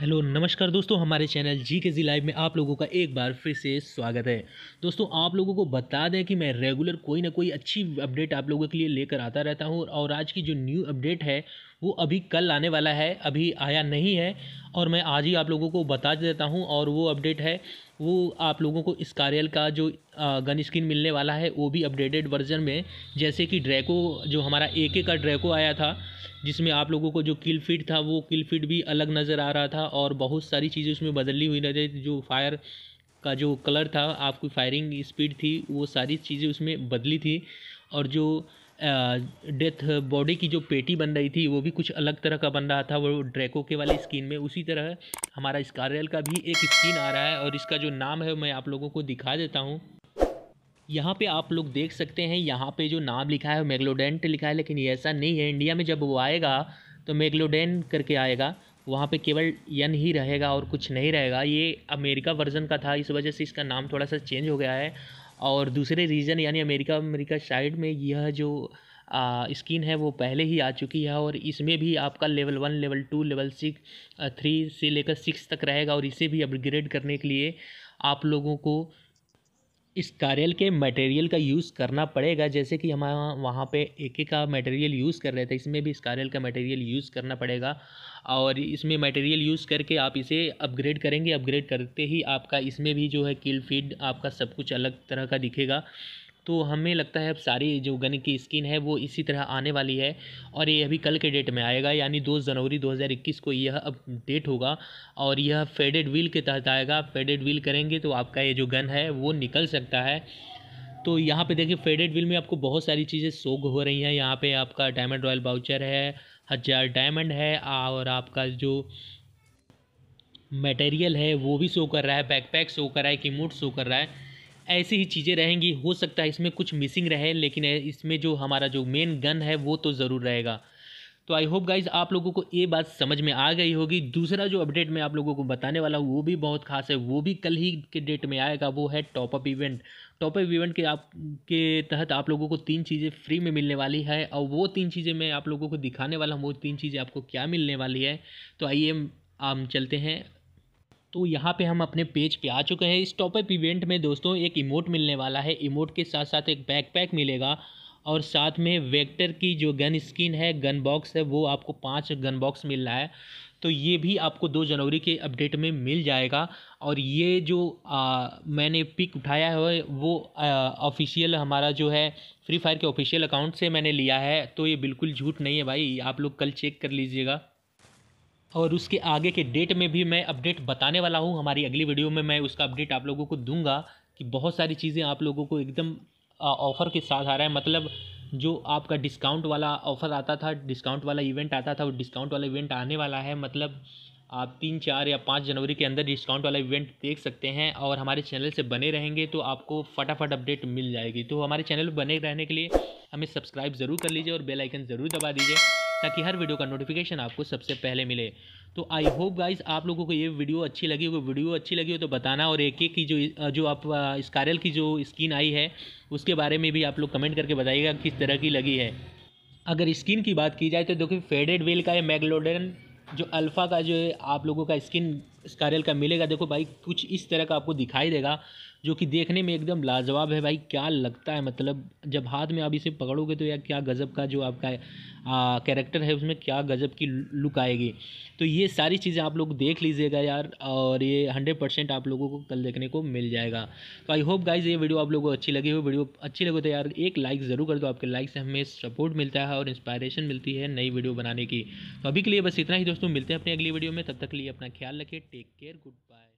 hello नमस्कार दोस्तों हमारे चैनल जी के जी लाइव में आप लोगों का एक बार फिर से स्वागत है दोस्तों आप लोगों को बता दें कि मैं रेगुलर कोई ना कोई अच्छी अपडेट आप लोगों के लिए लेकर आता रहता हूं और आज की जो न्यू अपडेट है वो अभी कल आने वाला है अभी आया नहीं है और मैं आज ही आप लोगों को बता देता हूँ और वो अपडेट है वो आप लोगों को इस कार्यल का जो गन स्किन मिलने वाला है वो भी अपडेटेड वर्जन में जैसे कि ड्रैको जो हमारा ए के का ड्रैको आया था जिसमें आप लोगों को जो किल फिट था वो किल फिट भी अलग नज़र आ रहा था और बहुत सारी चीज़ें उसमें बदली हुई नजर जो फायर का जो कलर था आपकी फायरिंग स्पीड थी वो सारी चीज़ें उसमें बदली थी और जो डेथ बॉडी की जो पेटी बन रही थी वो भी कुछ अलग तरह का बन रहा था वो ड्रैको के वाले स्किन में उसी तरह हमारा स्कारल का भी एक स्किन आ रहा है और इसका जो नाम है मैं आप लोगों को दिखा देता हूँ यहाँ पे आप लोग देख सकते हैं यहाँ पे जो नाम लिखा है मेगलोडेंट लिखा है लेकिन ऐसा नहीं है इंडिया में जब वो आएगा तो मेगलोडेन करके आएगा वहाँ पे केवल यन ही रहेगा और कुछ नहीं रहेगा ये अमेरिका वर्जन का था इस वजह से इसका नाम थोड़ा सा चेंज हो गया है और दूसरे रीजन यानी अमेरिका अमेरिका साइड में यह जो स्किन है वो पहले ही आ चुकी है और इसमें भी आपका level one level two level six three से लेकर सिक्स तक रहेगा और इसे भी अपग्रेड करने के लिए आप लोगों को इस कार्यल के मटेरियल का यूज़ करना पड़ेगा जैसे कि हम वहाँ पे एक एक का मटेरियल यूज़ कर रहे थे इसमें भी इस कार्यल का मटेरियल यूज़ करना पड़ेगा और इसमें मटेरियल यूज़ करके आप इसे अपग्रेड करेंगे अपग्रेड करते ही आपका इसमें भी जो है किल फीड आपका सब कुछ अलग तरह का दिखेगा तो हमें लगता है अब सारी जो गन की स्किन है वो इसी तरह आने वाली है और ये अभी कल के डेट में आएगा यानी दो जनवरी 2021 को यह अब डेट होगा और यह फेडेड व्हील के तहत आएगा फेडेड व्हील करेंगे तो आपका ये जो गन है वो निकल सकता है तो यहाँ पे देखिए फेडेड व्हील में आपको बहुत सारी चीज़ें सोग हो रही हैं यहाँ पे आपका डायमंड रॉयल बाउचर है हज़ार डायमंड है और आपका जो मटेरियल है वो भी शो कर रहा है बैकपैक सो कर रहा है कीमोट शो कर रहा है ऐसी ही चीज़ें रहेंगी हो सकता है इसमें कुछ मिसिंग रहे लेकिन इसमें जो हमारा जो मेन गन है वो तो ज़रूर रहेगा तो आई होप गाइज आप लोगों को ये बात समझ में आ गई होगी दूसरा जो अपडेट मैं आप लोगों को बताने वाला हूँ वो भी बहुत खास है वो भी कल ही के डेट में आएगा वो है टॉपअप इवेंट टॉपअप इवेंट के आप के तहत आप लोगों को तीन चीज़ें फ्री में मिलने वाली है और वो तीन चीज़ें मैं आप लोगों को दिखाने वाला हूँ वो तीन चीज़ें आपको क्या मिलने वाली है तो आइए हम चलते हैं तो यहाँ पे हम अपने पेज पे आ चुके हैं इस टॉपअप इवेंट में दोस्तों एक इमोट मिलने वाला है इमोट के साथ साथ एक बैकपैक मिलेगा और साथ में वेक्टर की जो गन स्किन है गन बॉक्स है वो आपको पाँच गन बॉक्स मिल रहा है तो ये भी आपको दो जनवरी के अपडेट में मिल जाएगा और ये जो आ, मैंने पिक उठाया है वो ऑफिशियल हमारा जो है फ्री फायर के ऑफिशियल अकाउंट से मैंने लिया है तो ये बिल्कुल झूठ नहीं है भाई आप लोग कल चेक कर लीजिएगा और उसके आगे के डेट में भी मैं अपडेट बताने वाला हूँ हमारी अगली वीडियो में मैं उसका अपडेट आप लोगों को दूंगा कि बहुत सारी चीज़ें आप लोगों को एकदम ऑफ़र के साथ आ रहा है मतलब जो आपका डिस्काउंट वाला ऑफ़र आता था डिस्काउंट वाला इवेंट आता था वो डिस्काउंट वाला इवेंट आने वाला है मतलब आप तीन चार या पाँच जनवरी के अंदर डिस्काउंट वाला इवेंट देख सकते हैं और हमारे चैनल से बने रहेंगे तो आपको फटाफट अपडेट मिल जाएगी तो हमारे चैनल बने रहने के लिए हमें सब्सक्राइब ज़रूर कर लीजिए और बेल आइकन ज़रूर दबा दीजिए ताकि हर वीडियो का नोटिफिकेशन आपको सबसे पहले मिले तो आई होप गाइज आप लोगों को ये वीडियो अच्छी लगी हो वीडियो अच्छी लगी हो तो बताना और एक एक की जो जो आप इस कारल की जो स्किन आई है उसके बारे में भी आप लोग कमेंट करके बताइएगा किस तरह की लगी है अगर स्किन की बात की जाए तो देखिए फेडेड वेल का है मैगलोडन जो अल्फ़ा का जो है आप लोगों का स्किन इस का मिलेगा देखो भाई कुछ इस तरह का आपको दिखाई देगा जो कि देखने में एकदम लाजवाब है भाई क्या लगता है मतलब जब हाथ में आप इसे पकड़ोगे तो यार क्या गज़ब का जो आपका कैरेक्टर है उसमें क्या गज़ब की लुक आएगी तो ये सारी चीज़ें आप लोग देख लीजिएगा यार और ये हंड्रेड परसेंट आप लोगों को कल देखने को मिल जाएगा तो आई होप गाइज ये वीडियो आप लोगों को अच्छी लगी हो वीडियो अच्छी लगे तो यार एक लाइक ज़रूर कर दो आपके लाइक से हमें सपोर्ट मिलता है और इंस्पायरेशन मिलती है नई वीडियो बनाने की तो अभी के लिए बस इतना ही दोस्तों मिलते हैं अपने अगली वीडियो में तब तक लिए अपना ख्याल रखिए take care goodbye